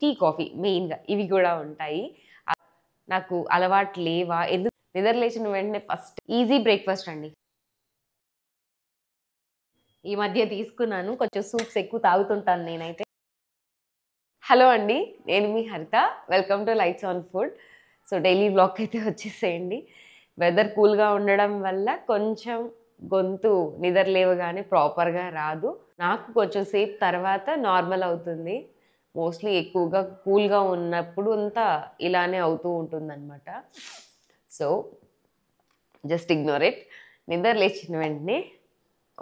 tea coffee మెయిన్గా ఇవి కూడా ఉంటాయి నాకు అలవాటు లేవా ఎందుకు నిద్ర లేచిన వెంటనే ఫస్ట్ ఈజీ బ్రేక్ఫాస్ట్ అండి ఈ మధ్య తీసుకున్నాను కొంచెం సూప్స్ ఎక్కువ తాగుతుంటాను నేనైతే హలో అండి నేను మీ Haritha welcome to lights on food so daily blog అయితే వచ్చేసేయండి వెదర్ కూల్గా ఉండడం వల్ల కొంచెం గొంతు నిద్ర లేవగానే ప్రాపర్గా రాదు నాకు కొంచెం సేపు తర్వాత నార్మల్ అవుతుంది మోస్ట్లీ ఎక్కువగా కూల్గా ఉన్నప్పుడు అంతా ఇలానే అవుతూ ఉంటుందన్నమాట సో జస్ట్ ఇగ్నోర్ ఇట్ నిద్ర లేచిన వెంటనే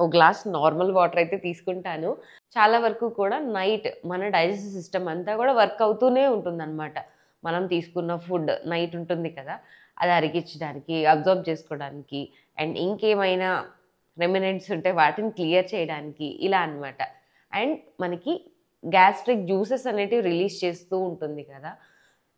ఓ గ్లాస్ నార్మల్ వాటర్ అయితే తీసుకుంటాను చాలా వరకు కూడా నైట్ మన డైజెస్టివ్ సిస్టమ్ అంతా కూడా వర్క్ అవుతూనే ఉంటుందన్నమాట మనం తీసుకున్న ఫుడ్ నైట్ ఉంటుంది కదా అది అరిగించడానికి అబ్జర్వ్ చేసుకోవడానికి అండ్ ఇంకేమైనా రెమినెంట్స్ ఉంటే వాటిని క్లియర్ చేయడానికి ఇలా అనమాట అండ్ మనకి గ్యాస్ట్రిక్ జ్యూసెస్ అనేటివి రిలీజ్ చేస్తూ ఉంటుంది కదా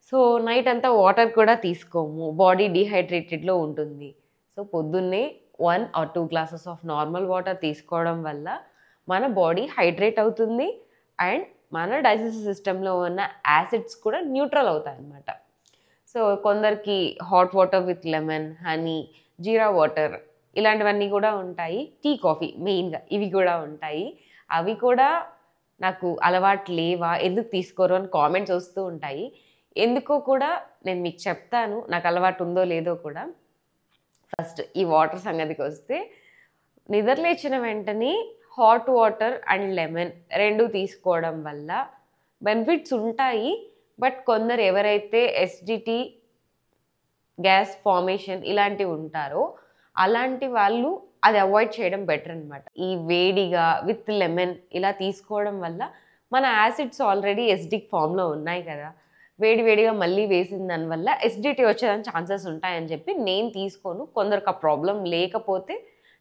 సో నైట్ అంతా వాటర్ కూడా తీసుకోము బాడీ డిహైడ్రేటెడ్లో ఉంటుంది సో పొద్దున్నే one or two glasses of normal water తీసుకోవడం వల్ల మన బాడీ హైడ్రేట్ అవుతుంది అండ్ మన డైజెస్టివ్ సిస్టంలో ఉన్న యాసిడ్స్ కూడా న్యూట్రల్ అవుతాయి అన్నమాట సో కొందరికి hot water with lemon honey jeera water ఇలాంటివన్నీ కూడా ఉంటాయి టీ కాఫీ మెయిన్గా ఇవి కూడా ఉంటాయి అవి కూడా నాకు అలవాటు లేవా ఎందుకు తీసుకోరు అని కామెంట్స్ వస్తూ ఉంటాయి ఎందుకో కూడా నేను మీకు చెప్తాను నాకు అలవాటు ఉందో లేదో కూడా ఫస్ట్ ఈ వాటర్ సంగతికి వస్తే నిద్రలేచిన వెంటనే హాట్ వాటర్ అండ్ లెమన్ రెండు తీసుకోవడం వల్ల బెనిఫిట్స్ ఉంటాయి బట్ కొందరు ఎవరైతే ఎస్డిటీ గ్యాస్ ఫార్మేషన్ ఇలాంటివి ఉంటారో అలాంటి వాళ్ళు అది అవాయిడ్ చేయడం బెటర్ అనమాట ఈ వేడిగా విత్ లెమన్ ఇలా తీసుకోవడం వల్ల మన యాసిడ్స్ ఆల్రెడీ ఎస్డిక్ ఫామ్లో ఉన్నాయి కదా వేడివేడిగా మళ్ళీ వేసిన దానివల్ల ఎస్డిటీ వచ్చేదానికి ఛాన్సెస్ ఉంటాయని చెప్పి నేను తీసుకోను కొందరికి ఆ ప్రాబ్లం లేకపోతే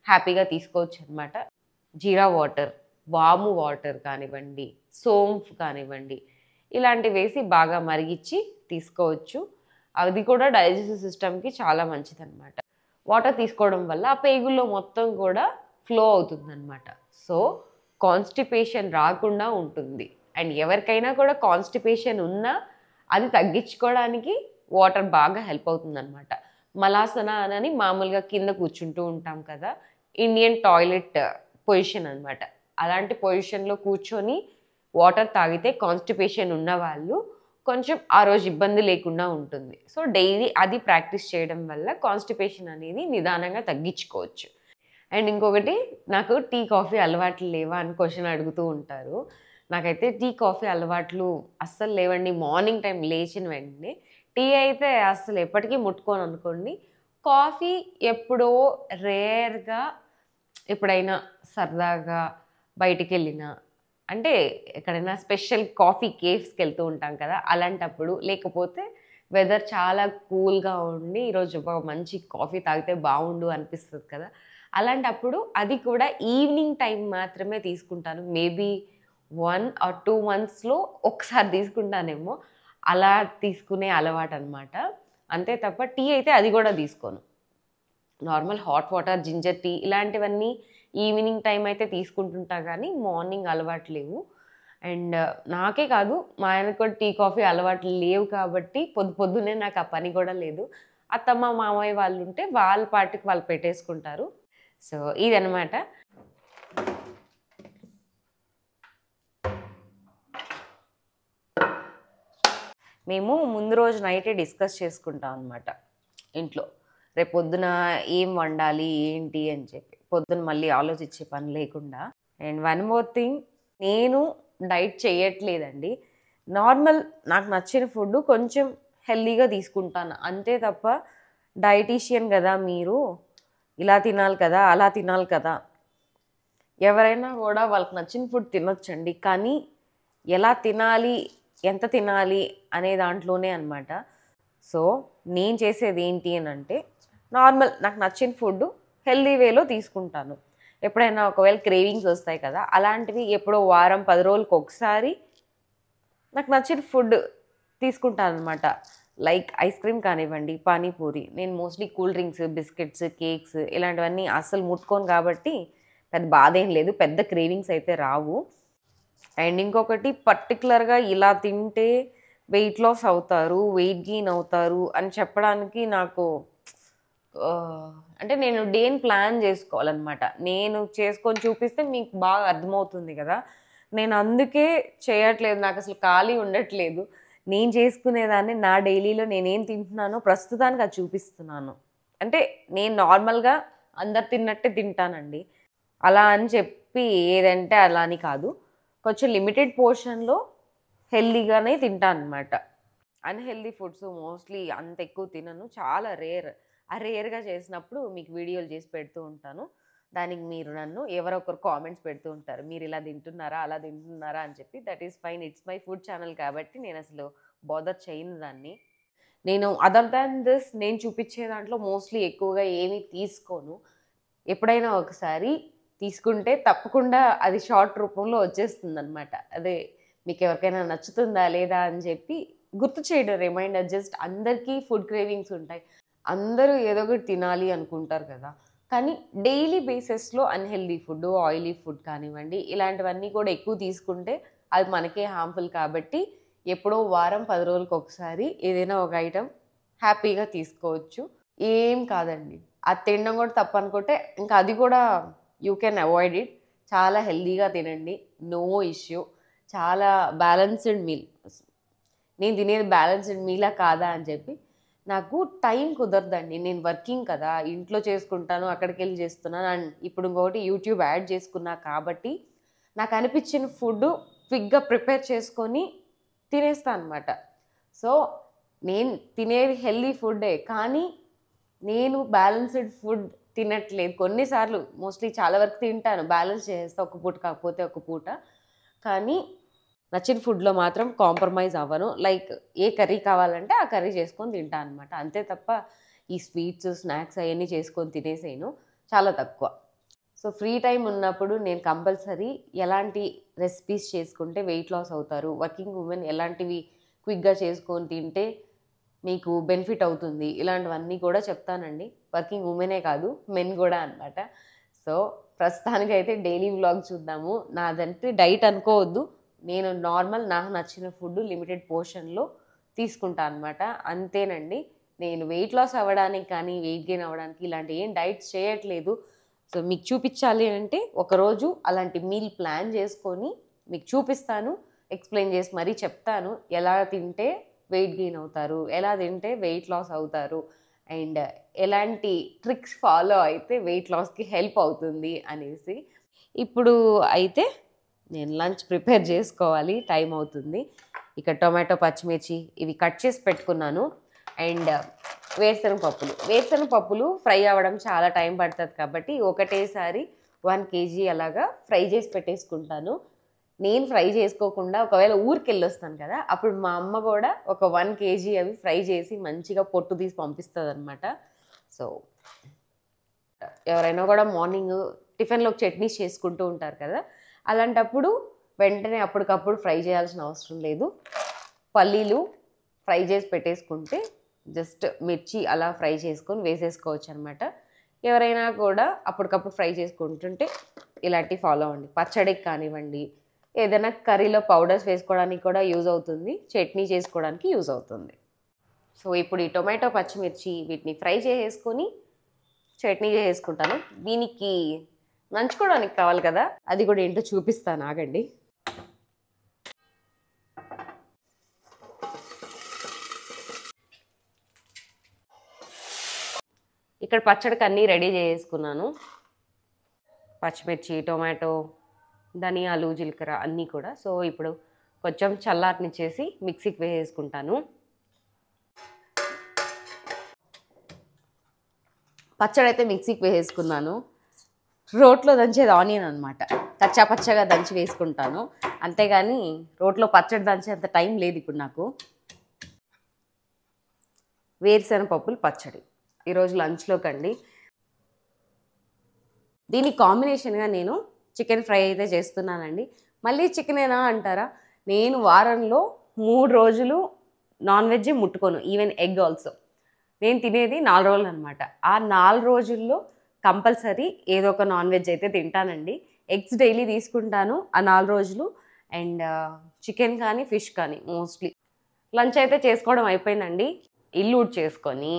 హ్యాపీగా తీసుకోవచ్చు అనమాట జీరా వాటర్ వాము వాటర్ కానివ్వండి సోంఫ్ కానివ్వండి ఇలాంటివి వేసి బాగా మరిగించి తీసుకోవచ్చు అది కూడా డైజెస్టివ్ సిస్టమ్కి చాలా మంచిదన్నమాట వాటర్ తీసుకోవడం వల్ల ఆ పేగుల్లో మొత్తం కూడా ఫ్లో అవుతుందన్నమాట సో కాన్స్టిపేషన్ రాకుండా ఉంటుంది అండ్ ఎవరికైనా కూడా కాన్స్టిపేషన్ ఉన్నా అది తగ్గించుకోవడానికి వాటర్ బాగా హెల్ప్ అవుతుందన్నమాట మలాసన అని మామూలుగా కింద కూర్చుంటూ ఉంటాం కదా ఇండియన్ టాయిలెట్ పొజిషన్ అనమాట అలాంటి పొజిషన్లో కూర్చొని వాటర్ తాగితే కాన్స్టిపేషన్ ఉన్న వాళ్ళు కొంచెం ఆ రోజు ఇబ్బంది లేకుండా ఉంటుంది సో డైలీ అది ప్రాక్టీస్ చేయడం వల్ల కాన్స్టిపేషన్ అనేది నిదానంగా తగ్గించుకోవచ్చు అండ్ ఇంకొకటి నాకు టీ కాఫీ అలవాట్లు లేవా అని క్వశ్చన్ అడుగుతూ ఉంటారు నాకైతే టీ కాఫీ అలవాట్లు అస్సలు లేవండి మార్నింగ్ టైం లేచిన వెంటనే టీ అయితే అస్సలు ఎప్పటికీ ముట్టుకోను అనుకోండి కాఫీ ఎప్పుడో రేర్గా ఎప్పుడైనా సరదాగా బయటికి వెళ్ళినా అంటే ఎక్కడైనా స్పెషల్ కాఫీ కేఫ్స్కి వెళ్తూ ఉంటాం కదా అలాంటప్పుడు లేకపోతే వెదర్ చాలా కూల్గా ఉండి ఈరోజు మంచి కాఫీ తాగితే బాగుండు అనిపిస్తుంది కదా అలాంటప్పుడు అది కూడా ఈవినింగ్ టైం మాత్రమే తీసుకుంటాను మేబీ వన్ ఆర్ టూ మంత్స్లో ఒకసారి తీసుకుంటానేమో అలా తీసుకునే అలవాటు అనమాట అంతే తప్ప టీ అయితే అది కూడా తీసుకోను normal hot water ginger tea ఇలాంటివన్నీ ఈవినింగ్ టైం అయితే తీసుకుంటుంటా కానీ మార్నింగ్ అలవాటు లేవు అండ్ uh, నాకే కాదు మా ఆయనకు కూడా టీ కాఫీ అలవాట్లు లేవు కాబట్టి పొద్దు పొద్దునే నాకు ఆ పని కూడా లేదు అత్తమ్మ మామయ్య వాళ్ళు ఉంటే వాళ్ళ పాటికి వాళ్ళు పెట్టేసుకుంటారు సో ఇదనమాట మేము ముందు రోజు నైటే డిస్కస్ చేసుకుంటాం అనమాట ఇంట్లో రేపు పొద్దున ఏం వండాలి ఏంటి అని చెప్పి పొద్దున మళ్ళీ ఆలోచించే పని లేకుండా అండ్ వన్ మోర్ థింగ్ నేను డైట్ చేయట్లేదండి నార్మల్ నాకు నచ్చిన ఫుడ్ కొంచెం హెల్దీగా తీసుకుంటాను అంతే తప్ప డైటీషియన్ కదా మీరు ఇలా తినాలి కదా అలా తినాలి కదా ఎవరైనా కూడా వాళ్ళకి నచ్చిన ఫుడ్ తినొచ్చండి కానీ ఎలా తినాలి ఎంత తినాలి అనే దాంట్లోనే అనమాట సో నేను చేసేది ఏంటి అని అంటే నార్మల్ నాకు నచ్చిన ఫుడ్ హెల్దీ వేలో తీసుకుంటాను ఎప్పుడైనా ఒకవేళ క్రేవింగ్స్ వస్తాయి కదా అలాంటివి ఎప్పుడో వారం పది రోజులకు ఒకసారి నాకు నచ్చిన ఫుడ్ తీసుకుంటాను అనమాట లైక్ ఐస్ క్రీమ్ కానివ్వండి పానీపూరి నేను mostly cool drinks biscuits cakes ఇలాంటివన్నీ అస్సలు ముట్టుకోను కాబట్టి పెద్ద బాధ ఏం లేదు పెద్ద క్రేవింగ్స్ అయితే రావు అండ్ ఇంకొకటి పర్టికులర్గా ఇలా తింటే వెయిట్ లాస్ అవుతారు వెయిట్ గెయిన్ అవుతారు అని చెప్పడానికి నాకు అంటే నేను డేని ప్లాన్ చేసుకోవాలన్నమాట నేను చేసుకొని చూపిస్తే మీకు బాగా అర్థమవుతుంది కదా నేను అందుకే చేయట్లేదు నాకు అసలు ఖాళీ ఉండట్లేదు నేను చేసుకునేదాన్ని నా డైలీలో నేనేం తింటున్నానో ప్రస్తుతానికి అది చూపిస్తున్నాను అంటే నేను నార్మల్గా అందరు తిన్నట్టే తింటానండి అలా అని చెప్పి ఏదంటే అలా అని కాదు కొంచెం లిమిటెడ్ పోర్షన్లో హెల్దీగానే తింటాను అనమాట అన్హెల్దీ ఫుడ్స్ మోస్ట్లీ అంత ఎక్కువ తినను చాలా రేర్ ఆ రేర్గా చేసినప్పుడు మీకు వీడియోలు చేసి పెడుతూ ఉంటాను దానికి మీరు నన్ను ఎవరో ఒకరు కామెంట్స్ పెడుతూ ఉంటారు మీరు ఇలా తింటున్నారా అలా తింటున్నారా అని చెప్పి that is fine it's my food channel కాబట్టి నేను అసలు బోధర్ చేయను దాన్ని నేను అదర్ దాన్ దిస్ నేను చూపించే దాంట్లో మోస్ట్లీ ఎక్కువగా ఏమీ తీసుకోను ఎప్పుడైనా ఒకసారి తీసుకుంటే తప్పకుండా అది షార్ట్ రూపంలో వచ్చేస్తుంది అనమాట అదే మీకు ఎవరికైనా నచ్చుతుందా లేదా అని చెప్పి గుర్తు చేయడం రిమైండర్ జస్ట్ అందరికీ ఫుడ్ క్రేవింగ్స్ ఉంటాయి అందరూ ఏదో ఒకటి తినాలి అనుకుంటారు కదా కానీ డైలీ బేసిస్లో అన్హెల్దీ ఫుడ్ ఆయిలీ ఫుడ్ కానివ్వండి ఇలాంటివన్నీ కూడా ఎక్కువ తీసుకుంటే అది మనకే హార్మ్ఫుల్ కాబట్టి ఎప్పుడో వారం పది రోజులకు ఒకసారి ఏదైనా ఒక ఐటెం హ్యాపీగా తీసుకోవచ్చు ఏం కాదండి అది తినడం కూడా తప్పనుకుంటే ఇంకా అది కూడా యూ కెన్ అవాయిడ్ ఇట్ చాలా హెల్దీగా తినండి నో ఇష్యూ చాలా బ్యాలెన్స్డ్ మీల్ నేను తినేది బ్యాలెన్స్డ్ మీలా కాదా అని చెప్పి నాకు టైం కుదరదండి నేను వర్కింగ్ కదా ఇంట్లో చేసుకుంటాను అక్కడికి వెళ్ళి చేస్తున్నాను అండ్ ఇప్పుడు ఇంకొకటి యూట్యూబ్ యాడ్ చేసుకున్నా కాబట్టి నాకు అనిపించిన ఫుడ్ క్విక్గా ప్రిపేర్ చేసుకొని తినేస్తాను అనమాట సో నేను తినేది హెల్దీ ఫుడ్డే కానీ నేను బ్యాలెన్స్డ్ ఫుడ్ తినట్లేదు కొన్నిసార్లు మోస్ట్లీ చాలా వరకు తింటాను బ్యాలెన్స్ చేస్తే ఒక పూట కాకపోతే ఒక పూట కానీ నచ్చిన ఫుడ్లో మాత్రం కాంప్రమైజ్ అవ్వను లైక్ ఏ కర్రీ కావాలంటే ఆ కర్రీ చేసుకొని తింటాను అనమాట అంతే తప్ప ఈ స్వీట్స్ స్నాక్స్ అవన్నీ చేసుకొని తినేసేయను చాలా తక్కువ సో ఫ్రీ టైం ఉన్నప్పుడు నేను కంపల్సరీ ఎలాంటి రెసిపీస్ చేసుకుంటే వెయిట్ లాస్ అవుతారు వర్కింగ్ ఉమెన్ ఎలాంటివి క్విక్గా చేసుకొని తింటే మీకు బెనిఫిట్ అవుతుంది ఇలాంటివన్నీ కూడా చెప్తానండి వర్కింగ్ ఉమెనే కాదు మెన్ కూడా అనమాట సో ప్రస్తుతానికైతే డైలీ వ్లాగ్ చూద్దాము నాదంటే డైట్ అనుకోవద్దు నేను నార్మల్ నాకు నచ్చిన ఫుడ్ లిమిటెడ్ పోర్షన్లో తీసుకుంటా అనమాట అంతేనండి నేను వెయిట్ లాస్ అవ్వడానికి కానీ వెయిట్ గెయిన్ అవ్వడానికి ఇలాంటి ఏం డైట్స్ చేయట్లేదు సో మీకు చూపించాలి అంటే ఒకరోజు అలాంటి మీల్ ప్లాన్ చేసుకొని మీకు చూపిస్తాను ఎక్స్ప్లెయిన్ చేసి మరీ చెప్తాను ఎలా తింటే వెయిట్ గెయిన్ అవుతారు ఎలా తింటే వెయిట్ లాస్ అవుతారు అండ్ ఎలాంటి ట్రిక్స్ ఫాలో అయితే వెయిట్ లాస్కి హెల్ప్ అవుతుంది అనేసి ఇప్పుడు అయితే నేను లంచ్ ప్రిపేర్ చేసుకోవాలి టైం అవుతుంది ఇక టొమాటో పచ్చిమిర్చి ఇవి కట్ చేసి పెట్టుకున్నాను అండ్ వేరుశనగ పప్పులు వేరుశనగ పప్పులు ఫ్రై అవ్వడం చాలా టైం పడుతుంది కాబట్టి ఒకటేసారి వన్ కేజీ అలాగా ఫ్రై చేసి పెట్టేసుకుంటాను నేను ఫ్రై చేసుకోకుండా ఒకవేళ ఊరికి వెళ్ళొస్తాను కదా అప్పుడు మా అమ్మ కూడా ఒక వన్ కేజీ అవి ఫ్రై చేసి మంచిగా పొట్టు తీసి పంపిస్తుంది అనమాట సో ఎవరైనా కూడా మార్నింగ్ టిఫిన్లోకి చట్నీస్ చేసుకుంటూ ఉంటారు కదా అలాంటప్పుడు వెంటనే అప్పటికప్పుడు ఫ్రై చేయాల్సిన అవసరం లేదు పల్లీలు ఫ్రై చేసి పెట్టేసుకుంటే జస్ట్ మిర్చి అలా ఫ్రై చేసుకొని వేసేసుకోవచ్చు అనమాట ఎవరైనా కూడా అప్పటికప్పుడు ఫ్రై చేసుకుంటుంటే ఇలాంటివి ఫాలో అవ్వండి పచ్చడికి కానివ్వండి ఏదైనా కర్రీలో పౌడర్స్ వేసుకోవడానికి కూడా యూజ్ అవుతుంది చట్నీ చేసుకోవడానికి యూజ్ అవుతుంది సో ఇప్పుడు ఈ టొమాటో పచ్చిమిర్చి వీటిని ఫ్రై చేసేసుకొని చట్నీ చేసుకుంటాను దీనికి నంచుకోవడానికి కావాలి కదా అది కూడా ఏంటో చూపిస్తాను ఆగండి ఇక్కడ పచ్చడికి అన్నీ రెడీ చేసుకున్నాను పచ్చిమిర్చి టొమాటో ధనియాలు జీలకర్ర అన్నీ కూడా సో ఇప్పుడు కొంచెం చల్లార్ని చేసి మిక్సీకి వేసేసుకుంటాను పచ్చడి అయితే మిక్సీకి వేసేసుకున్నాను రోట్లో దంచేది ఆనియన్ అనమాట కచ్చా పచ్చగా దంచి వేసుకుంటాను అంతేగాని రోట్లో పచ్చడి దంచేంత టైం లేదు ఇప్పుడు నాకు వేరుశెనగ పప్పులు పచ్చడి ఈరోజు లంచ్లో కండి దీని కాంబినేషన్గా నేను చికెన్ ఫ్రై అయితే చేస్తున్నానండి మళ్ళీ చికెనేనా అంటారా నేను వారంలో మూడు రోజులు నాన్ వెజ్ ముట్టుకోను ఈవెన్ ఎగ్ ఆల్సో నేను తినేది నాలుగు రోజులు అనమాట ఆ నాలుగు రోజుల్లో కంపల్సరీ ఏదో ఒక నాన్ వెజ్ అయితే తింటానండి ఎగ్స్ డైలీ తీసుకుంటాను ఆ నాలుగు రోజులు అండ్ చికెన్ కానీ ఫిష్ కానీ మోస్ట్లీ లంచ్ అయితే చేసుకోవడం అయిపోయిందండి ఇల్లు చేసుకొని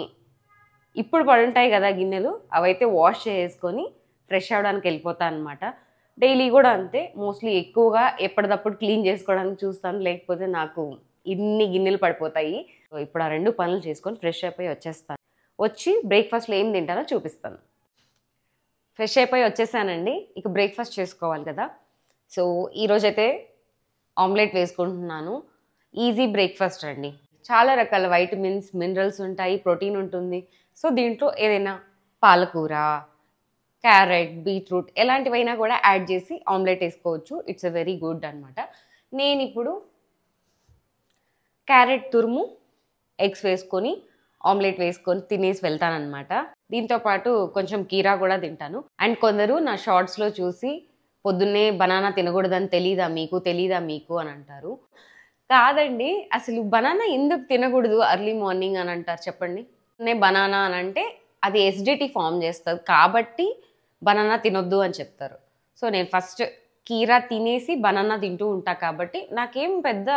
ఇప్పుడు పడుంటాయి కదా గిన్నెలు అవైతే వాష్ చేసుకొని ఫ్రెష్ అవ్వడానికి వెళ్ళిపోతా అనమాట డైలీ కూడా అంతే మోస్ట్లీ ఎక్కువగా ఎప్పటికప్పుడు క్లీన్ చేసుకోవడానికి చూస్తాను లేకపోతే నాకు ఇన్ని గిన్నెలు పడిపోతాయి ఇప్పుడు ఆ రెండు పనులు చేసుకొని ఫ్రెష్ అయిపోయి వచ్చేస్తాను వచ్చి బ్రేక్ఫాస్ట్లో ఏం తింటానో చూపిస్తాను ఫ్రెష్ అయిపోయి వచ్చేసానండి ఇక బ్రేక్ఫాస్ట్ చేసుకోవాలి కదా సో ఈరోజైతే ఆమ్లెట్ వేసుకుంటున్నాను ఈజీ బ్రేక్ఫాస్ట్ అండి చాలా రకాల వైటమిన్స్ మినరల్స్ ఉంటాయి ప్రోటీన్ ఉంటుంది సో దీంట్లో ఏదైనా పాలకూర క్యారెట్ బీట్రూట్ ఎలాంటివైనా కూడా యాడ్ చేసి ఆమ్లెట్ వేసుకోవచ్చు ఇట్స్ అ వెరీ గుడ్ అనమాట నేను ఇప్పుడు క్యారెట్ తురుము ఎగ్స్ వేసుకొని ఆమ్లెట్ వేసుకొని తినేసి వెళ్తానమాట దీంతో పాటు కొంచెం కీరా కూడా తింటాను అండ్ కొందరు నా షార్ట్స్లో చూసి పొద్దున్నే బనానా తినకూడదని తెలీదా మీకు తెలీదా మీకు అని అంటారు కాదండి అసలు బనానా ఎందుకు తినకూడదు అర్లీ మార్నింగ్ అని అంటారు చెప్పండి నే బనానా అని అంటే అది ఎసిడిటీ ఫామ్ చేస్తుంది కాబట్టి బనానా తినొద్దు అని చెప్తారు సో నేను ఫస్ట్ కీరా తినేసి బనానా తింటూ ఉంటా కాబట్టి నాకేం పెద్ద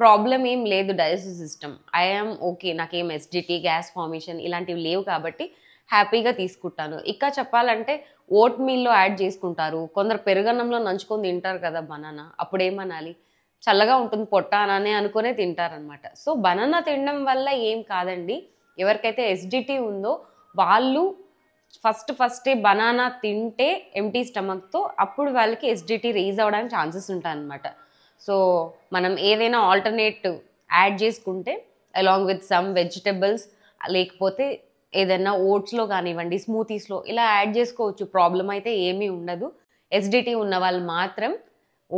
ప్రాబ్లం ఏం లేదు డైజెస్టివ్ సిస్టమ్ ఐఎమ్ ఓకే నాకేం ఎసిడిటీ గ్యాస్ ఫార్మేషన్ ఇలాంటివి లేవు కాబట్టి హ్యాపీగా తీసుకుంటాను ఇంకా చెప్పాలంటే ఓట్ మీల్లో యాడ్ చేసుకుంటారు కొందరు పెరుగన్నంలో నంచుకొని తింటారు కదా బనానా అప్పుడు ఏమనాలి చల్లగా ఉంటుంది పొట్ట అననే అనుకునే తింటారనమాట సో బనానా తినడం వల్ల ఏం కాదండి ఎవరికైతే ఎస్డిటీ ఉందో వాళ్ళు ఫస్ట్ ఫస్టే బనానా తింటే ఎంటీ స్టమక్తో అప్పుడు వాళ్ళకి ఎస్డిటీ రేజ్ అవ్వడానికి ఛాన్సెస్ ఉంటాయన్నమాట సో మనం ఏదైనా ఆల్టర్నేట్ యాడ్ చేసుకుంటే అలాంగ్ విత్ సమ్ వెజిటబుల్స్ లేకపోతే ఏదైనా ఓట్స్లో కానివ్వండి స్మూతీస్లో ఇలా యాడ్ చేసుకోవచ్చు ప్రాబ్లం అయితే ఏమీ ఉండదు ఎస్డిటీ ఉన్న వాళ్ళు మాత్రం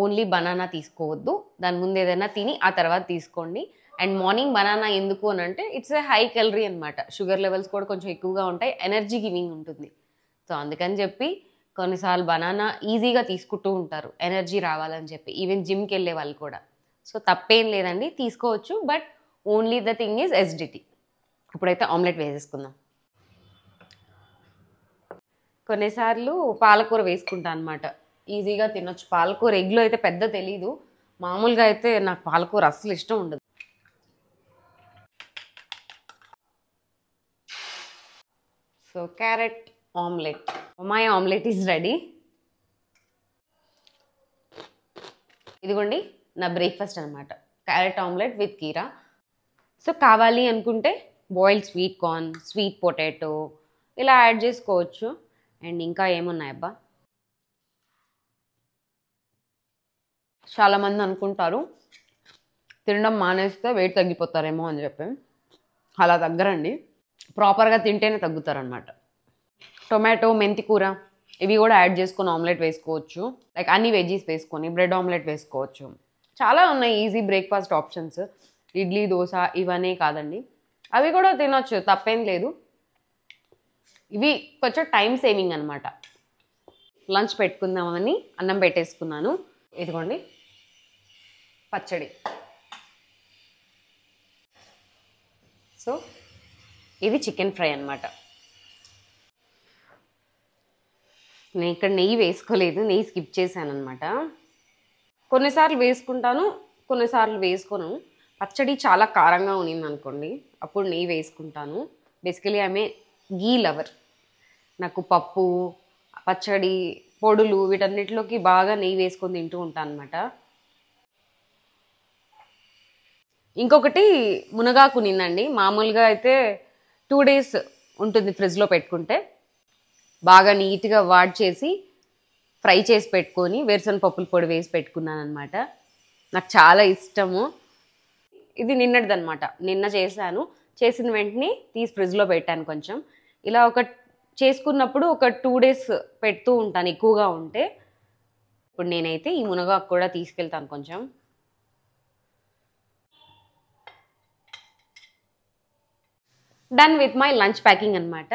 ఓన్లీ బనానా తీసుకోవద్దు దాని ముందు ఏదైనా తిని ఆ తర్వాత తీసుకోండి అండ్ మార్నింగ్ బనానా ఎందుకు అని అంటే ఇట్స్ ఏ హై కెలరీ అనమాట షుగర్ లెవెల్స్ కూడా కొంచెం ఎక్కువగా ఉంటాయి ఎనర్జీ గివింగ్ ఉంటుంది సో అందుకని చెప్పి కొన్నిసార్లు బనానా ఈజీగా తీసుకుంటూ ఉంటారు ఎనర్జీ రావాలని చెప్పి ఈవెన్ జిమ్కి వెళ్ళే వాళ్ళు కూడా సో తప్పేం లేదండి తీసుకోవచ్చు but only the thing is acidity ఇప్పుడైతే ఆమ్లెట్ వేసేసుకుందాం కొన్నిసార్లు పాలకూర వేసుకుంటా అనమాట ఈజీగా తినొచ్చు పాలకూర ఎగ్లో అయితే పెద్ద తెలీదు మామూలుగా అయితే నాకు పాలకూర అస్సలు ఇష్టం ఉండదు so carrot omelette my omelette is ready ఇదిగోండి నా బ్రేక్ఫాస్ట్ అనమాట క్యారెట్ ఆమ్లెట్ విత్ కీరా సో కావాలి అనుకుంటే boiled sweet corn sweet potato ఇలా యాడ్ చేసుకోవచ్చు అండ్ ఇంకా ఏమున్నాయి అబ్బా చాలామంది అనుకుంటారు తినడం మానేస్తే వెయిట్ తగ్గిపోతారేమో అని చెప్పి అలా తగ్గరండి ప్రాపర్గా తింటేనే తగ్గుతారనమాట టొమాటో మెంతి కూర ఇవి కూడా యాడ్ చేసుకుని ఆమ్లెట్ వేసుకోవచ్చు లైక్ అన్ని వెజీస్ వేసుకొని బ్రెడ్ ఆమ్లెట్ వేసుకోవచ్చు చాలా ఉన్నాయి easy breakfast options idli dosa ఇవనే కాదండి అవి కూడా తినొచ్చు తప్పేం లేదు ఇవి కొంచెం టైం సేవింగ్ అనమాట లంచ్ పెట్టుకుందామని అన్నం పెట్టేసుకున్నాను ఇదిగోండి పచ్చడి సో ఇది చికెన్ ఫ్రై అనమాట నేను ఇక్కడ నెయ్యి వేసుకోలేదు నెయ్యి స్కిప్ చేశాను అనమాట కొన్నిసార్లు వేసుకుంటాను కొన్నిసార్లు వేసుకోను పచ్చడి చాలా కారంగా ఉన్నింది అనుకోండి అప్పుడు నెయ్యి వేసుకుంటాను బేసికలీ ఆమె గీ లవర్ నాకు పప్పు పచ్చడి పొడులు వీటన్నిటిలోకి బాగా నెయ్యి వేసుకొని తింటూ ఉంటాను అనమాట ఇంకొకటి మునగాకు నిన్నండి మామూలుగా అయితే టూ డేస్ ఉంటుంది ఫ్రిడ్జ్లో పెట్టుకుంటే బాగా నీట్గా వాడ్ చేసి ఫ్రై చేసి పెట్టుకొని వేరుశన పప్పుల పొడి వేసి పెట్టుకున్నాను అనమాట నాకు చాలా ఇష్టము ఇది నిన్నటిదనమాట నిన్న చేశాను చేసిన వెంటనే తీసి ఫ్రిడ్జ్లో పెట్టాను కొంచెం ఇలా ఒక చేసుకున్నప్పుడు ఒక టూ డేస్ పెడుతూ ఉంటాను ఎక్కువగా ఉంటే ఇప్పుడు నేనైతే ఈ మునగాకు కూడా తీసుకెళ్తాను కొంచెం done with my lunch packing అనమాట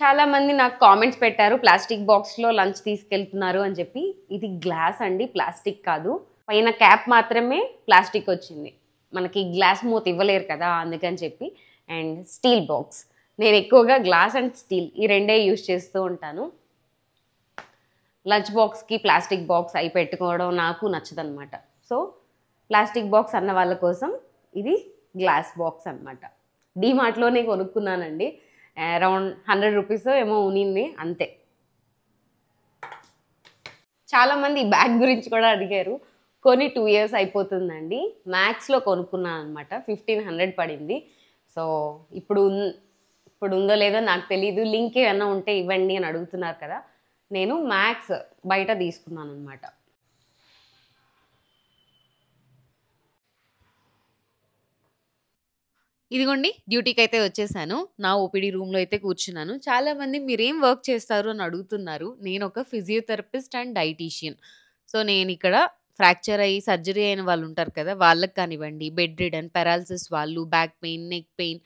చాలామంది నాకు కామెంట్స్ పెట్టారు ప్లాస్టిక్ బాక్స్లో లంచ్ తీసుకెళ్తున్నారు అని చెప్పి ఇది గ్లాస్ అండి ప్లాస్టిక్ కాదు పైన క్యాప్ మాత్రమే ప్లాస్టిక్ వచ్చింది మనకి గ్లాస్ మూత ఇవ్వలేరు కదా అందుకని చెప్పి అండ్ స్టీల్ బాక్స్ నేను ఎక్కువగా గ్లాస్ అండ్ స్టీల్ ఈ రెండే యూజ్ చేస్తూ ఉంటాను లంచ్ బాక్స్కి ప్లాస్టిక్ బాక్స్ అవి పెట్టుకోవడం నాకు నచ్చదనమాట సో ప్లాస్టిక్ బాక్స్ అన్న వాళ్ళ కోసం ఇది గ్లాస్ బాక్స్ అనమాట డీమార్ట్లోనే కొనుక్కున్నానండి అరౌండ్ హండ్రెడ్ రూపీస్ ఏమో ఉనింది అంతే చాలామంది బ్యాగ్ గురించి కూడా అడిగారు కొని టూ ఇయర్స్ అయిపోతుందండి మ్యాథ్స్లో కొనుక్కున్నాను అనమాట ఫిఫ్టీన్ హండ్రెడ్ పడింది సో ఇప్పుడు ఇప్పుడు ఉందో లేదో నాకు తెలియదు లింక్ ఏమైనా ఉంటే ఇవ్వండి అని అడుగుతున్నారు కదా నేను మ్యాథ్స్ బయట తీసుకున్నాను అనమాట ఇదిగోండి డ్యూటీకి అయితే వచ్చేసాను నా ఓపీడీ రూమ్లో అయితే కూర్చున్నాను చాలామంది మీరేం వర్క్ చేస్తారు అని అడుగుతున్నారు నేను ఒక ఫిజియోథెరపిస్ట్ అండ్ డైటీషియన్ సో నేను ఇక్కడ ఫ్రాక్చర్ అయ్యి సర్జరీ అయిన వాళ్ళు ఉంటారు కదా వాళ్ళకి కానివ్వండి బెడ్ రిడన్ పెరాలసిస్ వాళ్ళు back pain neck pain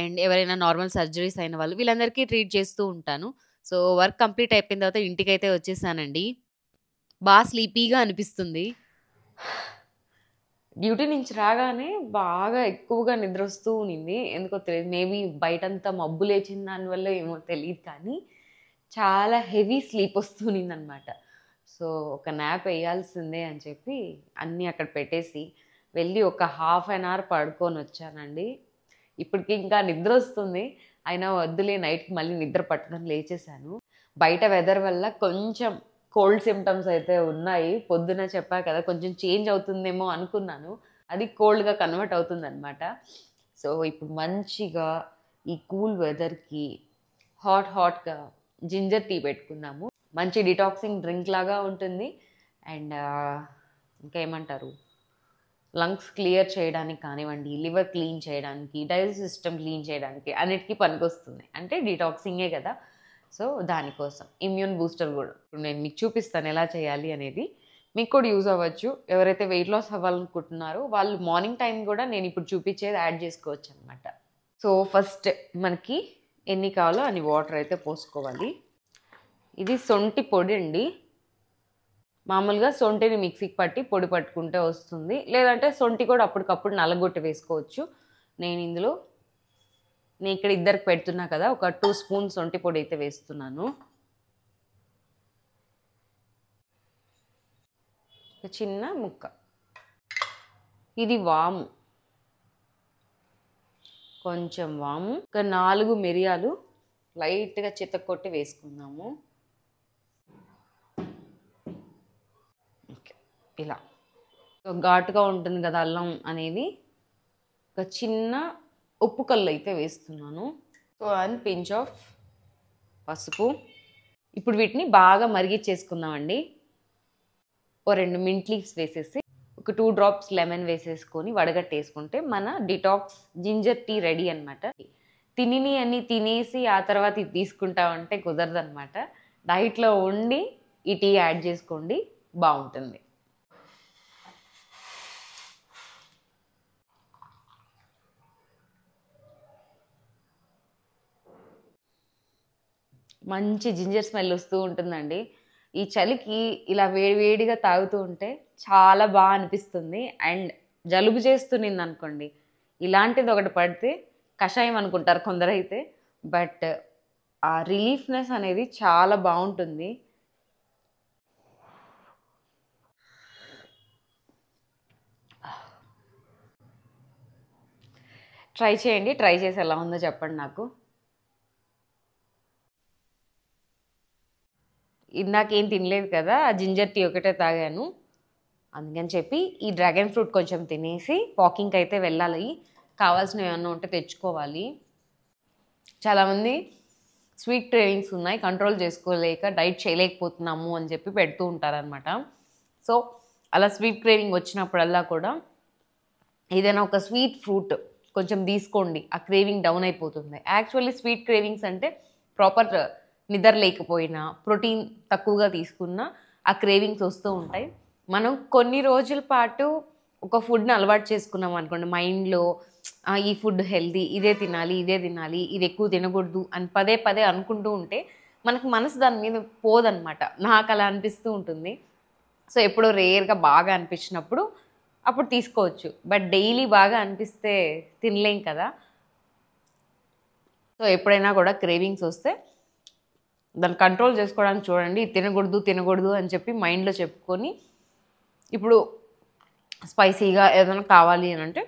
and ఎవరైనా నార్మల్ సర్జరీస్ అయిన వాళ్ళు వీళ్ళందరికీ ట్రీట్ చేస్తూ ఉంటాను సో వర్క్ కంప్లీట్ అయిపోయిన తర్వాత ఇంటికైతే వచ్చేసానండి బాగా స్లీపీగా అనిపిస్తుంది డ్యూటీ నుంచి రాగానే బాగా ఎక్కువగా నిద్ర వస్తూ ఉన్నింది ఎందుకో తెలియదు మేబీ బయటంతా మబ్బు లేచిన దానివల్ల ఏమో తెలియదు కానీ చాలా హెవీ స్లీప్ వస్తుంది అనమాట సో ఒక న్యాప్ వేయాల్సిందే అని చెప్పి అన్నీ అక్కడ పెట్టేసి వెళ్ళి ఒక హాఫ్ అన్ అవర్ పడుకొని వచ్చానండి ఇప్పటికి ఇంకా నిద్ర వస్తుంది అయినా వద్దులే నైట్కి మళ్ళీ నిద్ర పట్టడం లేచేశాను బయట వెదర్ వల్ల కొంచెం కోల్డ్ సిమ్టమ్స్ అయితే ఉన్నాయి పొద్దున చెప్పా కదా కొంచెం చేంజ్ అవుతుందేమో అనుకున్నాను అది కోల్డ్గా కన్వర్ట్ అవుతుంది అనమాట సో ఇప్పుడు మంచిగా ఈ కూల్ వెదర్కి హాట్ హాట్గా జింజర్ టీ పెట్టుకున్నాము మంచి డిటాక్సింగ్ డ్రింక్ లాగా ఉంటుంది అండ్ ఇంకేమంటారు లంగ్స్ క్లియర్ చేయడానికి కానివ్వండి లివర్ క్లీన్ చేయడానికి డైజెస్ట్ సిస్టమ్ క్లీన్ చేయడానికి అన్నిటికీ పనికొస్తుంది అంటే డీటాక్సింగే కదా సో దానికోసం ఇమ్యూన్ బూస్టర్ కూడా ఇప్పుడు నేను మీకు చూపిస్తాను ఎలా చేయాలి అనేది మీకు కూడా యూజ్ అవ్వచ్చు ఎవరైతే వెయిట్ లాస్ అవ్వాలనుకుంటున్నారో వాళ్ళు మార్నింగ్ టైం కూడా నేను ఇప్పుడు చూపించేది యాడ్ చేసుకోవచ్చు అనమాట సో ఫస్ట్ మనకి ఎన్ని కావాలో అని వాటర్ అయితే పోసుకోవాలి ఇది సొంటి పొడి అండి మామూలుగా సొంటిని మిక్సీకి పట్టి పొడి పట్టుకుంటే వస్తుంది లేదంటే సొంటి కూడా అప్పటికప్పుడు నల్లగొట్టి వేసుకోవచ్చు నేను ఇందులో నేను ఇక్కడ ఇద్దరికి పెడుతున్నా కదా ఒక టూ స్పూన్ సొంటి పొడి అయితే వేస్తున్నాను ఒక చిన్న ముక్క ఇది వాము కొంచెం వాము ఒక నాలుగు మిరియాలు లైట్గా చితక్కొట్టి వేసుకుందాము ఇలా ఘాటుగా ఉంటుంది కదా అల్లం అనేది ఒక చిన్న ఉప్పు కళ్ళు అయితే వేస్తున్నాను సో అండ్ పించ్ ఆఫ్ పసుపు ఇప్పుడు వీటిని బాగా మరిగిచ్చేసుకుందామండి ఓ రెండు మింట్ లీవ్స్ వేసేసి ఒక టూ డ్రాప్స్ లెమన్ వేసేసుకొని వడగట్టేసుకుంటే మన డిటాక్స్ జింజర్ టీ రెడీ అనమాట తినిని అన్ని తినేసి ఆ తర్వాత ఇది తీసుకుంటామంటే కుదరదు కుదరదనమాట డైట్లో ఉండి ఈ టీ యాడ్ చేసుకోండి బాగుంటుంది మంచి జింజర్ స్మెల్ వస్తూ ఉంటుందండి ఈ చలికి ఇలా వేడివేడిగా తాగుతూ ఉంటే చాలా బాగా అనిపిస్తుంది అండ్ జలుబు చేస్తుంది అనుకోండి ఇలాంటిది ఒకటి పడితే కషాయం అనుకుంటారు కొందరైతే బట్ ఆ రిలీఫ్నెస్ అనేది చాలా బాగుంటుంది ట్రై చేయండి ట్రై చేసి ఎలా ఉందో చెప్పండి నాకు ఇందాకేం తినలేదు కదా ఆ జింజర్ టీ ఒకటే తాగాను అందుకని చెప్పి ఈ డ్రాగన్ ఫ్రూట్ కొంచెం తినేసి వాకింగ్కి అయితే వెళ్ళాలి కావాల్సినవి ఏమన్నా ఉంటే తెచ్చుకోవాలి చాలామంది స్వీట్ ట్రేవింగ్స్ ఉన్నాయి కంట్రోల్ చేసుకోలేక డైట్ చేయలేకపోతున్నాము అని చెప్పి పెడుతూ ఉంటారనమాట సో అలా స్వీట్ క్రేవింగ్ వచ్చినప్పుడల్లా కూడా ఏదైనా ఒక స్వీట్ ఫ్రూట్ కొంచెం తీసుకోండి ఆ క్రేవింగ్ డౌన్ అయిపోతుంది యాక్చువల్లీ స్వీట్ క్రేవింగ్స్ అంటే ప్రాపర్ నిద్ర లేకపోయినా ప్రోటీన్ తక్కువగా తీసుకున్నా ఆ క్రేవింగ్స్ వస్తూ ఉంటాయి మనం కొన్ని రోజుల పాటు ఒక ఫుడ్ని అలవాటు చేసుకున్నాం అనుకోండి మైండ్లో ఈ ఫుడ్ హెల్దీ ఇదే తినాలి ఇదే తినాలి ఇది ఎక్కువ తినకూడదు అని పదే పదే అనుకుంటూ ఉంటే మనకు మనసు దాని మీద పోదనమాట నాకు అలా అనిపిస్తూ ఉంటుంది సో ఎప్పుడో రేర్గా బాగా అనిపించినప్పుడు అప్పుడు తీసుకోవచ్చు బట్ డైలీ బాగా అనిపిస్తే తినలేం కదా సో ఎప్పుడైనా కూడా క్రేవింగ్స్ వస్తే దాన్ని కంట్రోల్ చేసుకోవడానికి చూడండి తినకూడదు తినకూడదు అని చెప్పి మైండ్లో చెప్పుకొని ఇప్పుడు స్పైసీగా ఏదైనా కావాలి అని అంటే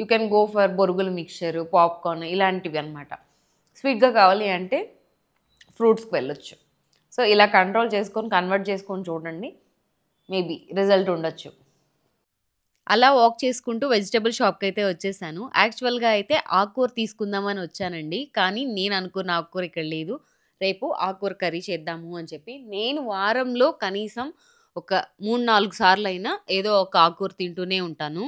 యూ కెన్ గో ఫర్ బొరుగుల మిక్చర్ పాప్కార్న్ ఇలాంటివి అనమాట స్వీట్గా కావాలి అంటే ఫ్రూట్స్కి వెళ్ళొచ్చు సో ఇలా కంట్రోల్ చేసుకొని కన్వర్ట్ చేసుకొని చూడండి మేబీ రిజల్ట్ ఉండొచ్చు అలా వాక్ చేసుకుంటూ వెజిటబుల్ షాప్కి అయితే వచ్చేసాను యాక్చువల్గా అయితే ఆకుకూర తీసుకుందామని వచ్చానండి కానీ నేను అనుకున్న ఆకుకూర ఇక్కడ లేదు రేపు ఆకుకూర కర్రీ చేద్దాము అని చెప్పి నేను వారంలో కనీసం ఒక మూడు నాలుగు సార్లు అయినా ఏదో ఒక ఆకూర తింటూనే ఉంటాను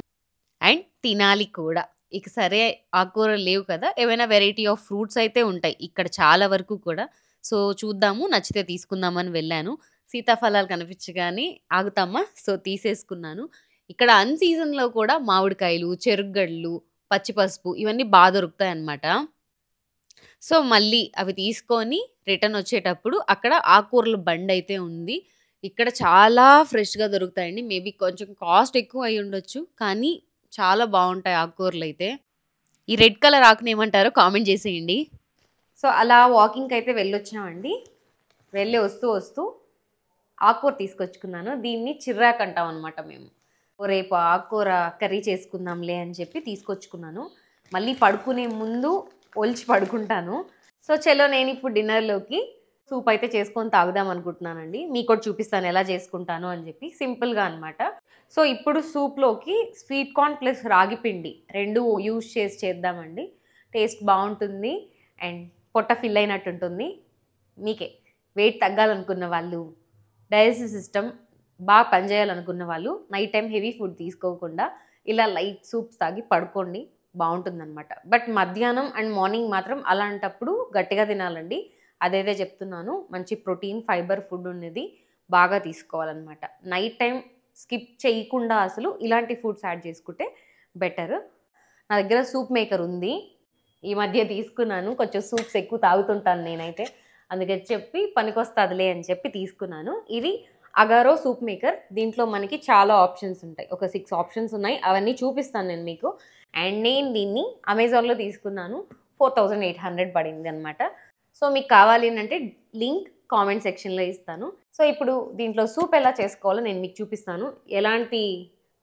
అండ్ తినాలి కూడా ఇక సరే ఆకుకూరలు లేవు కదా ఏమైనా వెరైటీ ఆఫ్ ఫ్రూట్స్ అయితే ఉంటాయి ఇక్కడ చాలా వరకు కూడా సో చూద్దాము నచ్చితే తీసుకుందామని వెళ్ళాను సీతాఫలాలు కనిపించగానే ఆగుతామా సో తీసేసుకున్నాను ఇక్కడ అన్ సీజన్లో కూడా మామిడికాయలు చెరుగడ్లు పచ్చి పసుపు ఇవన్నీ బాగా దొరుకుతాయి అన్నమాట సో మళ్ళీ అవి తీసుకొని రిటర్న్ వచ్చేటప్పుడు అక్కడ ఆకుకూరల బండి అయితే ఉంది ఇక్కడ చాలా ఫ్రెష్గా దొరుకుతాయండి మేబీ కొంచెం కాస్ట్ ఎక్కువ అయి ఉండొచ్చు కానీ చాలా బాగుంటాయి ఆకుకూరలు అయితే ఈ రెడ్ కలర్ ఆకుని ఏమంటారో కామెంట్ చేసేయండి సో అలా వాకింగ్కి అయితే వెళ్ళొచ్చామండి వెళ్ళి వస్తూ వస్తూ ఆకుకూర తీసుకొచ్చుకున్నాను దీన్ని చిర్రాక్ అంటాం అనమాట మేము రేపు ఆకుకూర కర్రీ చేసుకుందాంలే అని చెప్పి తీసుకొచ్చుకున్నాను మళ్ళీ పడుకునే ముందు ఒలిచి పడుకుంటాను సో చలో నేను ఇప్పుడు డిన్నర్లోకి సూప్ అయితే చేసుకొని తాగుదాం అనుకుంటున్నానండి మీకు కూడా చూపిస్తాను ఎలా చేసుకుంటాను అని చెప్పి సింపుల్గా అనమాట సో ఇప్పుడు సూప్లోకి స్వీట్ కార్న్ ప్లస్ రాగి పిండి రెండు యూజ్ చేసి చేద్దామండి టేస్ట్ బాగుంటుంది అండ్ పొట్ట ఫిల్ అయినట్టు ఉంటుంది మీకే వెయిట్ తగ్గాలనుకున్న వాళ్ళు డైజెస్టివ్ సిస్టమ్ బాగా పనిచేయాలనుకున్న వాళ్ళు నైట్ టైం హెవీ ఫుడ్ తీసుకోకుండా ఇలా లైట్ సూప్స్ తాగి పడుకోండి బాగుంటుందన్నమాట బట్ మధ్యాహ్నం అండ్ మార్నింగ్ మాత్రం అలాంటప్పుడు గట్టిగా తినాలండి అదేదే చెప్తున్నాను మంచి ప్రోటీన్ ఫైబర్ ఫుడ్ ఉన్నది బాగా తీసుకోవాలన్నమాట నైట్ టైం స్కిప్ చేయకుండా అసలు ఇలాంటి ఫుడ్స్ యాడ్ చేసుకుంటే బెటర్ నా దగ్గర సూప్ మేకర్ ఉంది ఈ మధ్య తీసుకున్నాను కొంచెం సూప్స్ ఎక్కువ తాగుతుంటాను నేనైతే అందుకని చెప్పి పనికొస్తుందిలే అని చెప్పి తీసుకున్నాను ఇది అగారో సూప్ మేకర్ దీంట్లో మనకి చాలా ఆప్షన్స్ ఉంటాయి ఒక సిక్స్ ఆప్షన్స్ ఉన్నాయి అవన్నీ చూపిస్తాను నేను మీకు అండ్ నేను దీన్ని అమెజాన్లో తీసుకున్నాను ఫోర్ థౌజండ్ ఎయిట్ హండ్రెడ్ పడింది అనమాట సో మీకు కావాలి అంటే లింక్ కామెంట్ సెక్షన్లో ఇస్తాను సో ఇప్పుడు దీంట్లో సూప్ ఎలా చేసుకోవాలో నేను మీకు చూపిస్తాను ఎలాంటి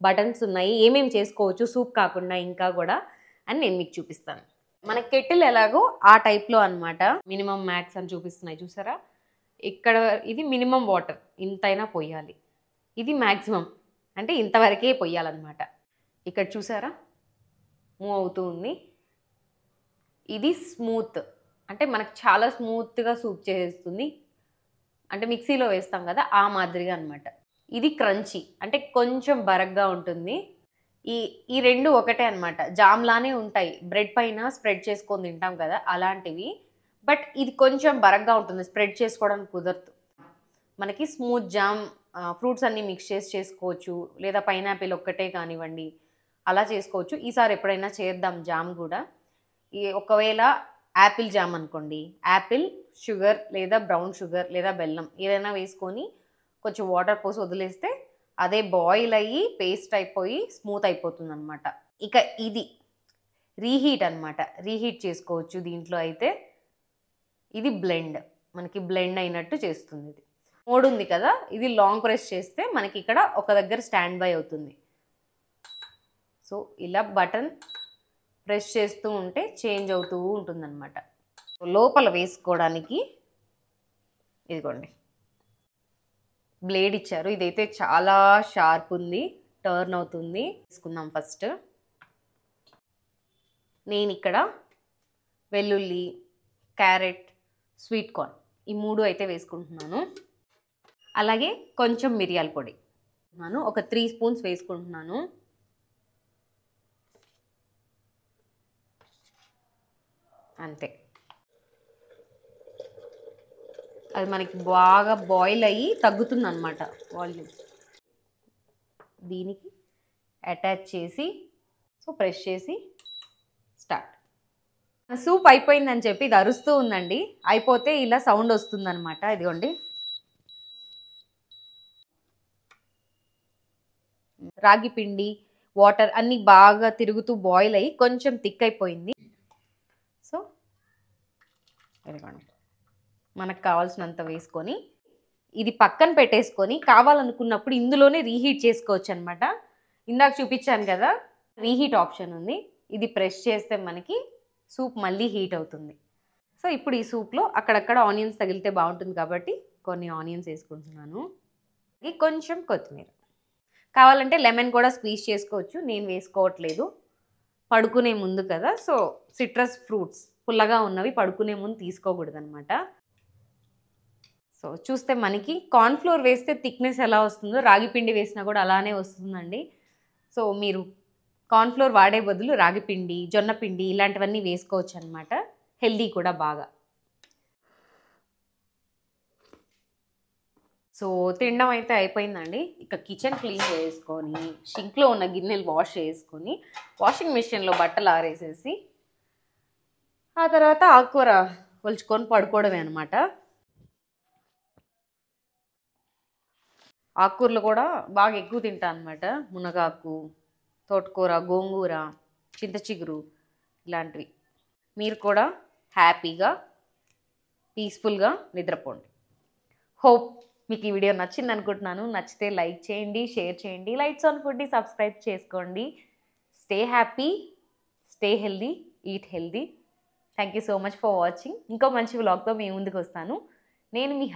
బటన్స్ ఉన్నాయి ఏమేమి చేసుకోవచ్చు సూప్ కాకుండా ఇంకా కూడా అని నేను మీకు చూపిస్తాను మన కెటిల్ ఎలాగో ఆ టైప్లో అనమాట మినిమం మ్యాక్స్ అని చూపిస్తున్నాయి చూసారా ఇక్కడ ఇది మినిమం వాటర్ ఇంతైనా పోయాలి ఇది మ్యాక్సిమం అంటే ఇంతవరకే పొయ్యాలన్నమాట ఇక్కడ చూసారా మూవ్ అవుతూ ఉంది ఇది స్మూత్ అంటే మనకు చాలా స్మూత్గా సూప్ చేసేస్తుంది అంటే మిక్సీలో వేస్తాం కదా ఆ మాదిరిగా అనమాట ఇది క్రంచీ అంటే కొంచెం బరగ్గా ఉంటుంది ఈ ఈ రెండు ఒకటే అనమాట జామ్లానే ఉంటాయి బ్రెడ్ పైన స్ప్రెడ్ చేసుకొని తింటాం కదా అలాంటివి బట్ ఇది కొంచెం బరగ్గా ఉంటుంది స్ప్రెడ్ చేసుకోవడానికి కుదరదు మనకి స్మూత్ జామ్ ఫ్రూట్స్ అన్నీ మిక్స్ చేసి చేసుకోవచ్చు లేదా పైనాపిల్ ఒక్కటే కానివ్వండి అలా చేసుకోవచ్చు ఈసారి ఎప్పుడైనా చేద్దాం జామ్ కూడా ఈ ఒకవేళ యాపిల్ జామ్ అనుకోండి యాపిల్ షుగర్ లేదా బ్రౌన్ షుగర్ లేదా బెల్లం ఏదైనా వేసుకొని కొంచెం వాటర్ పోసి వదిలేస్తే అదే బాయిల్ అయ్యి పేస్ట్ అయిపోయి స్మూత్ అయిపోతుంది అనమాట ఇక ఇది రీహీట్ అనమాట రీహీట్ చేసుకోవచ్చు దీంట్లో అయితే ఇది బ్లెండ్ మనకి బ్లెండ్ అయినట్టు చేస్తుంది ఇది మూడు ఉంది కదా ఇది లాంగ్ ప్రెస్ చేస్తే మనకి ఇక్కడ ఒక దగ్గర స్టాండ్ బై అవుతుంది సో ఇలా బటన్ ప్రెస్ చేస్తూ ఉంటే చేంజ్ అవుతూ ఉంటుందన్నమాట లోపల వేసుకోవడానికి ఇదిగోండి బ్లేడ్ ఇచ్చారు ఇదైతే చాలా షార్ప్ ఉంది టర్న్ అవుతుంది తీసుకుందాం ఫస్ట్ నేను ఇక్కడ వెల్లుల్లి క్యారెట్ స్వీట్ కార్న్ ఈ మూడు అయితే వేసుకుంటున్నాను అలాగే కొంచెం మిరియాల పొడి ఒక త్రీ స్పూన్స్ వేసుకుంటున్నాను అంతే అది మనకి బాగా బాయిల్ అయ్యి తగ్గుతుంది అనమాట వాల్యూమ్ దీనికి అటాచ్ చేసి సో ప్రెస్ చేసి స్టార్ట్ సూప్ అయిపోయిందని చెప్పి ఇది అరుస్తూ ఉందండి అయిపోతే ఇలా సౌండ్ వస్తుందన్నమాట ఇదిగోండి రాగి పిండి వాటర్ అన్నీ బాగా తిరుగుతూ బాయిల్ అయ్యి కొంచెం థిక్ అయిపోయింది సో ఇదిగోండి మనకు కావాల్సినంత వేసుకొని ఇది పక్కన పెట్టేసుకొని కావాలనుకున్నప్పుడు ఇందులోనే రీహీట్ చేసుకోవచ్చు అనమాట ఇందాక చూపించాను కదా రీహీట్ ఆప్షన్ ఉంది ఇది ప్రెస్ చేస్తే మనకి సూప్ మళ్ళీ హీట్ అవుతుంది సో ఇప్పుడు ఈ సూప్లో అక్కడక్కడ ఆనియన్స్ తగిలితే బాగుంటుంది కాబట్టి కొన్ని ఆనియన్స్ వేసుకుంటున్నాను ఇది కొంచెం కొత్తిమీర కావాలంటే లెమన్ కూడా స్క్వీజ్ చేసుకోవచ్చు నేను వేసుకోవట్లేదు పడుకునే ముందు కదా సో సిట్రస్ ఫ్రూట్స్ పుల్లగా ఉన్నవి పడుకునే ముందు తీసుకోకూడదు అనమాట సో చూస్తే మనకి కార్న్ఫ్లోర్ వేస్తే థిక్నెస్ ఎలా వస్తుందో రాగి పిండి వేసినా కూడా అలానే వస్తుందండి సో మీరు కార్న్ఫ్లోర్ వాడే బదులు రాగిపిండి జొన్నపిండి ఇలాంటివన్నీ వేసుకోవచ్చు అనమాట హెల్దీ కూడా బాగా సో తినడం అయితే అయిపోయిందండి ఇక కిచెన్ క్లీన్ చేసుకొని షింక్లో ఉన్న గిన్నెలు వాష్ చేసుకొని వాషింగ్ మిషన్లో బట్టలు ఆరేసేసి ఆ తర్వాత ఆకుకూర ఒలుచుకొని పడుకోవడమే అనమాట ఆకుకూరలు కూడా బాగా ఎక్కువ తింటా అనమాట మునగాకు తోటకూర గోంగూర చింతచిగురు ఇలాంటివి మీరు కూడా హ్యాపీగా పీస్ఫుల్గా నిద్రపోండి హోప్ మీకు ఈ వీడియో నచ్చింది అనుకుంటున్నాను నచ్చితే లైక్ చేయండి షేర్ చేయండి లైట్స్ ఆన్ ఫుడ్ని సబ్స్క్రైబ్ చేసుకోండి stay happy stay healthy eat healthy thank you so much for watching ఇంకో మంచి వ్లాగ్తో మీ ముందుకు వస్తాను నేను మీ